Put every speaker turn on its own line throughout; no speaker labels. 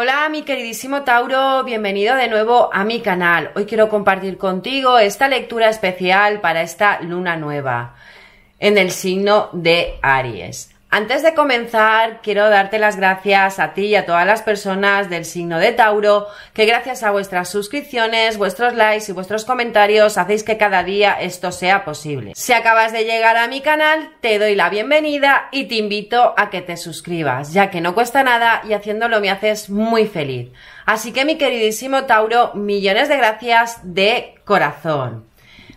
Hola mi queridísimo Tauro, bienvenido de nuevo a mi canal. Hoy quiero compartir contigo esta lectura especial para esta luna nueva en el signo de Aries. Antes de comenzar, quiero darte las gracias a ti y a todas las personas del signo de Tauro, que gracias a vuestras suscripciones, vuestros likes y vuestros comentarios hacéis que cada día esto sea posible. Si acabas de llegar a mi canal, te doy la bienvenida y te invito a que te suscribas, ya que no cuesta nada y haciéndolo me haces muy feliz. Así que mi queridísimo Tauro, millones de gracias de corazón.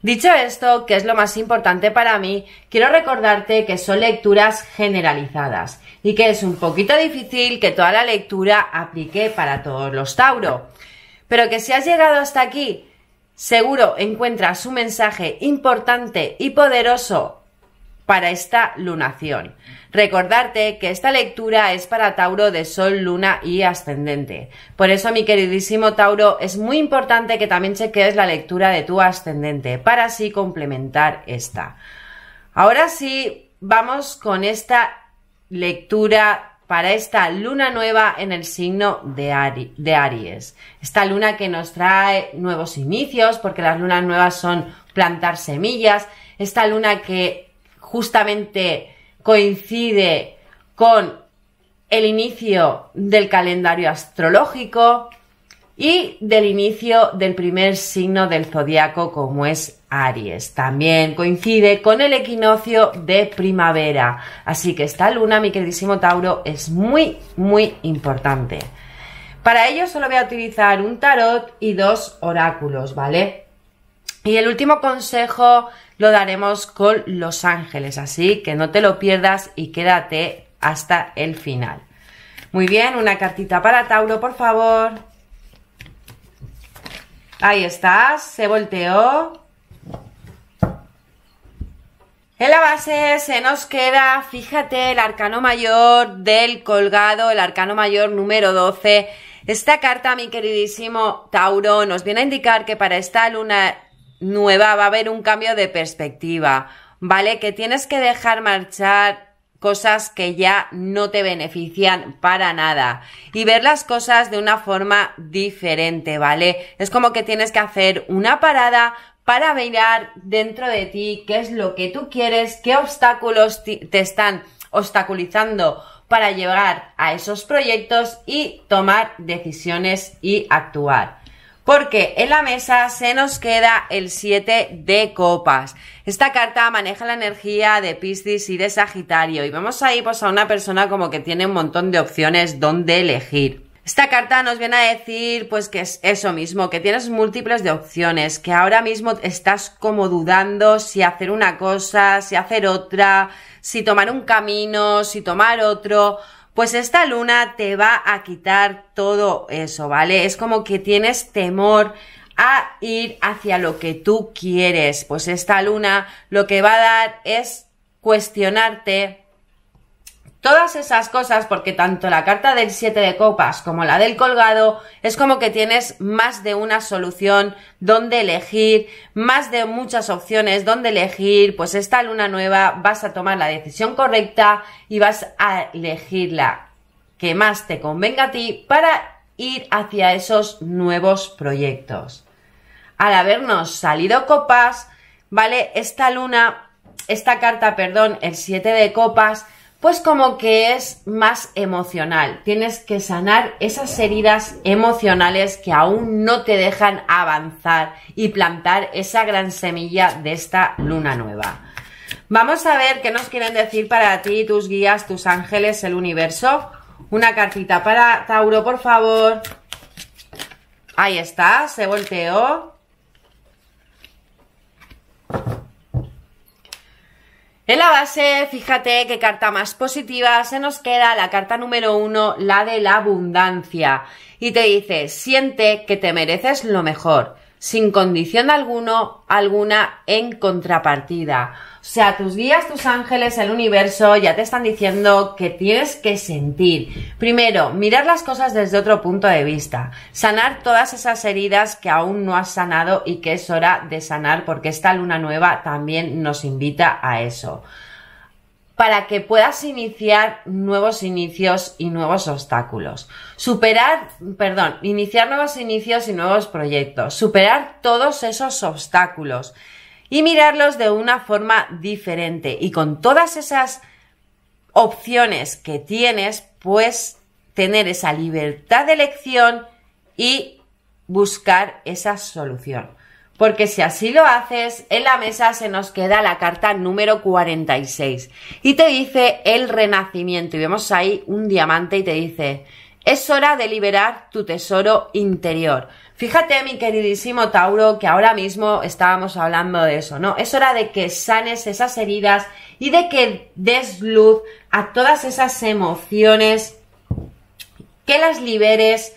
Dicho esto, que es lo más importante para mí, quiero recordarte que son lecturas generalizadas y que es un poquito difícil que toda la lectura aplique para todos los Tauro. Pero que si has llegado hasta aquí, seguro encuentras un mensaje importante y poderoso para esta lunación. Recordarte que esta lectura es para Tauro de Sol, Luna y Ascendente. Por eso, mi queridísimo Tauro, es muy importante que también cheques la lectura de tu ascendente para así complementar esta. Ahora sí, vamos con esta lectura para esta luna nueva en el signo de, de, Aries. Esta luna que nos trae nuevos inicios, porque las lunas nuevas son plantar semillas. Esta luna que justamente coincide con el inicio del calendario astrológico y del inicio del primer signo del zodiaco como es Aries. También coincide con el equinoccio de primavera. Así que esta luna, mi queridísimo Tauro, es muy, muy importante. Para ello solo voy a utilizar un tarot y dos oráculos, ¿vale? Y el último consejo lo daremos con Los Ángeles, así que no te lo pierdas y quédate hasta el final. Muy bien, una cartita para Tauro, por favor. Ahí estás, se volteó. En la base se nos queda, fíjate, el arcano mayor del colgado, el arcano mayor número 12. Esta carta, mi queridísimo Tauro, nos viene a indicar que para esta luna nueva, va a haber un cambio de perspectiva, ¿vale? Que tienes que dejar marchar cosas que ya no te benefician para nada y ver las cosas de una forma diferente, ¿vale? Es como que tienes que hacer una parada para mirar dentro de ti qué es lo que tú quieres, qué obstáculos te están obstaculizando para llegar a esos proyectos y tomar decisiones y actuar porque en la mesa se nos queda el 7 de copas. Esta carta maneja la energía de Piscis y de Sagitario y vemos ahí pues a una persona como que tiene un montón de opciones donde elegir. Esta carta nos viene a decir, pues, que es eso mismo, que tienes múltiples de opciones, que ahora mismo estás como dudando si hacer una cosa, si hacer otra, si tomar un camino, si tomar otro pues esta luna te va a quitar todo eso, ¿vale? Es como que tienes temor a ir hacia lo que tú quieres. Pues esta luna lo que va a dar es cuestionarte, Todas esas cosas, porque tanto la carta del 7 de copas como la del colgado, es como que tienes más de una solución donde elegir, más de muchas opciones donde elegir, pues esta luna nueva vas a tomar la decisión correcta y vas a elegir la que más te convenga a ti para ir hacia esos nuevos proyectos. Al habernos salido copas, ¿vale? Esta luna, esta carta, perdón, el 7 de copas, pues como que es más emocional. Tienes que sanar esas heridas emocionales que aún no te dejan avanzar y plantar esa gran semilla de esta luna nueva. Vamos a ver qué nos quieren decir para ti, tus guías, tus ángeles, el universo. Una cartita para Tauro, por favor. Ahí está, se volteó. En la base, fíjate qué carta más positiva, se nos queda la carta número uno, la de la abundancia. Y te dice, siente que te mereces lo mejor sin condición alguno, alguna en contrapartida. O sea, tus guías, tus ángeles, el universo ya te están diciendo que tienes que sentir. Primero, mirar las cosas desde otro punto de vista. Sanar todas esas heridas que aún no has sanado y que es hora de sanar porque esta luna nueva también nos invita a eso para que puedas iniciar nuevos inicios y nuevos obstáculos. Superar, perdón, iniciar nuevos inicios y nuevos proyectos. Superar todos esos obstáculos y mirarlos de una forma diferente. Y con todas esas opciones que tienes, pues tener esa libertad de elección y buscar esa solución porque si así lo haces, en la mesa se nos queda la carta número 46 y te dice el renacimiento y vemos ahí un diamante y te dice, es hora de liberar tu tesoro interior. Fíjate, mi queridísimo Tauro, que ahora mismo estábamos hablando de eso, ¿no? Es hora de que sanes esas heridas y de que des luz a todas esas emociones, que las liberes,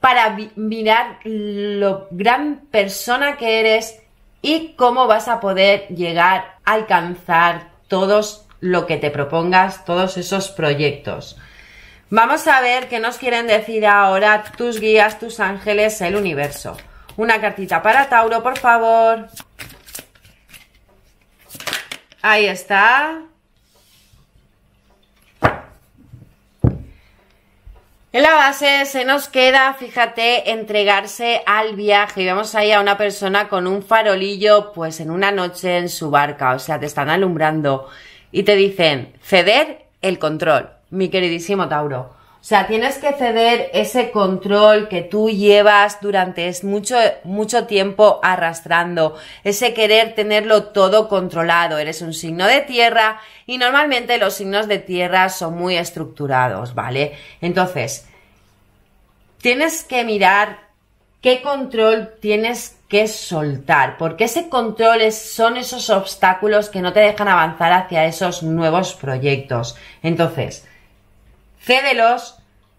para mirar lo gran persona que eres y cómo vas a poder llegar a alcanzar todos lo que te propongas, todos esos proyectos. Vamos a ver qué nos quieren decir ahora tus guías, tus ángeles, el universo. Una cartita para Tauro, por favor. Ahí está. En la base se nos queda, fíjate, entregarse al viaje. Y vemos ahí a una persona con un farolillo, pues en una noche en su barca. O sea, te están alumbrando y te dicen, ceder el control, mi queridísimo Tauro. O sea, tienes que ceder ese control que tú llevas durante mucho, tiempo arrastrando, ese querer tenerlo todo controlado. Eres un signo de tierra y normalmente los signos de tierra son muy estructurados, ¿vale? Entonces, tienes que mirar qué control tienes que soltar, porque ese control son esos obstáculos que no te dejan avanzar hacia esos nuevos proyectos. Entonces, cédelos,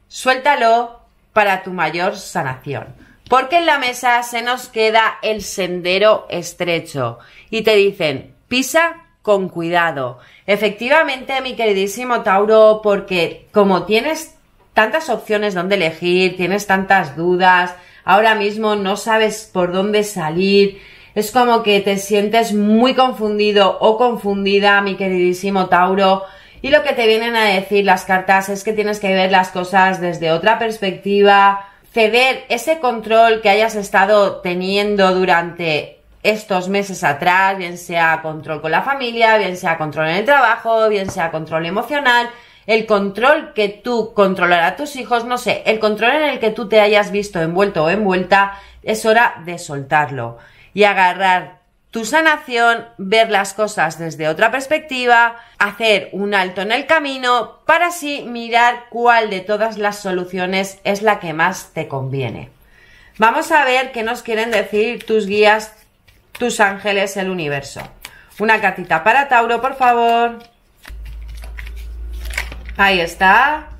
suéltalo para tu mayor sanación. Porque en la mesa se nos queda el sendero estrecho y te dicen, pisa con cuidado. Efectivamente, mi queridísimo Tauro, porque como tienes tantas opciones donde elegir, tienes tantas dudas, ahora mismo no sabes por dónde salir, es como que te sientes muy confundido o confundida, mi queridísimo Tauro, y lo que te vienen a decir las cartas es que tienes que ver las cosas desde otra perspectiva, ceder ese control que hayas estado teniendo durante estos meses atrás, bien sea control con la familia, bien sea control en el trabajo, bien sea control emocional, el control que tú controlar a tus hijos, no sé, el control en el que tú te hayas visto envuelto o envuelta, es hora de soltarlo y agarrar tu sanación, ver las cosas desde otra perspectiva, hacer un alto en el camino para así mirar cuál de todas las soluciones es la que más te conviene. Vamos a ver qué nos quieren decir tus guías, tus ángeles, el universo. Una cartita para Tauro, por favor. Ahí está.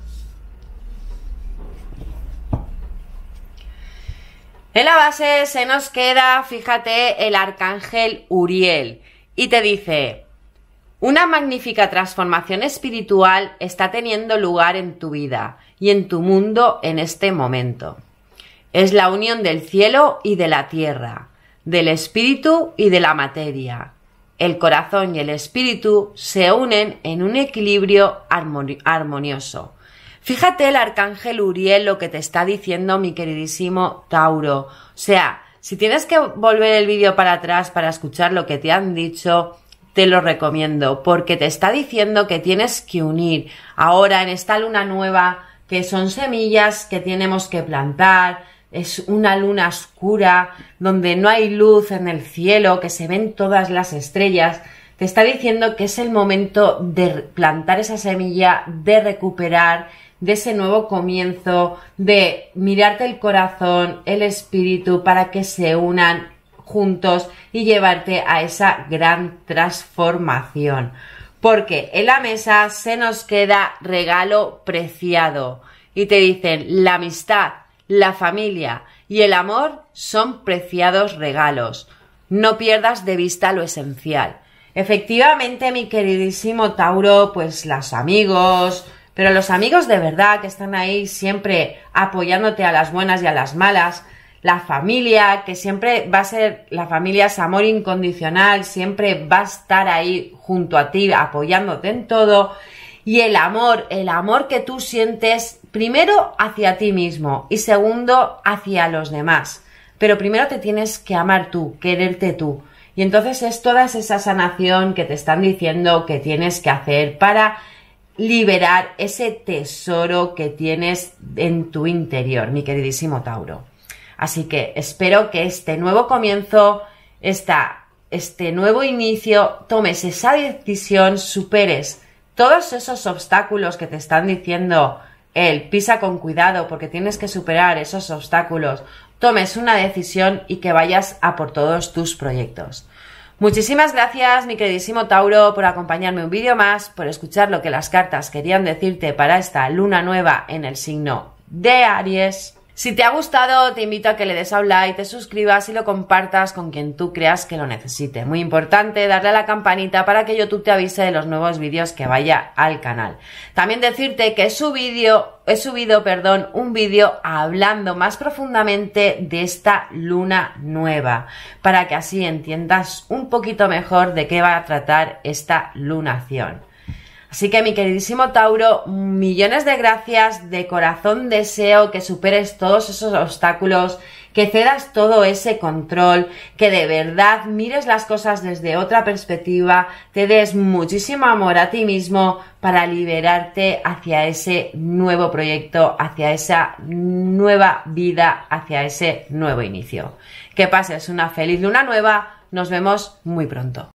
En la base se nos queda, fíjate, el arcángel Uriel y te dice, una magnífica transformación espiritual está teniendo lugar en tu vida y en tu mundo en este momento. Es la unión del cielo y de la tierra, del espíritu y de la materia. El corazón y el espíritu se unen en un equilibrio armonioso Fíjate el arcángel Uriel lo que te está diciendo mi queridísimo Tauro. O sea, si tienes que volver el vídeo para atrás para escuchar lo que te han dicho, te lo recomiendo, porque te está diciendo que tienes que unir ahora en esta luna nueva, que son semillas que tenemos que plantar, es una luna oscura, donde no hay luz en el cielo, que se ven todas las estrellas, te está diciendo que es el momento de plantar esa semilla, de recuperar, de ese nuevo comienzo, de mirarte el corazón, el espíritu, para que se unan juntos y llevarte a esa gran transformación. Porque en la mesa se nos queda regalo preciado y te dicen la amistad, la familia y el amor son preciados regalos. No pierdas de vista lo esencial. Efectivamente, mi queridísimo Tauro, pues los amigos, pero los amigos de verdad que están ahí siempre apoyándote a las buenas y a las malas, la familia, que siempre va a ser, la familia es amor incondicional, siempre va a estar ahí junto a ti, apoyándote en todo. Y el amor, el amor que tú sientes primero hacia ti mismo y segundo hacia los demás. Pero primero te tienes que amar tú, quererte tú. Y entonces es toda esa sanación que te están diciendo que tienes que hacer para liberar ese tesoro que tienes en tu interior, mi queridísimo Tauro. Así que espero que este nuevo comienzo, este nuevo inicio, tomes esa decisión, superes todos esos obstáculos que te están diciendo el pisa con cuidado porque tienes que superar esos obstáculos, tomes una decisión y que vayas a por todos tus proyectos. Muchísimas gracias, mi queridísimo Tauro, por acompañarme un vídeo más, por escuchar lo que las cartas querían decirte para esta luna nueva en el signo de Aries. Si te ha gustado, te invito a que le des a un like, te suscribas y lo compartas con quien tú creas que lo necesite. Muy importante, darle a la campanita para que YouTube te avise de los nuevos vídeos que vaya al canal. También decirte que he subido, he subido, perdón, un vídeo hablando más profundamente de esta luna nueva, para que así entiendas un poquito mejor de qué va a tratar esta lunación. Así que mi queridísimo Tauro, millones de gracias, de corazón deseo que superes todos esos obstáculos, que cedas todo ese control, que de verdad mires las cosas desde otra perspectiva, te des muchísimo amor a ti mismo para liberarte hacia ese nuevo proyecto, hacia esa nueva vida, hacia ese nuevo inicio. Que pases una feliz luna nueva, nos vemos muy pronto.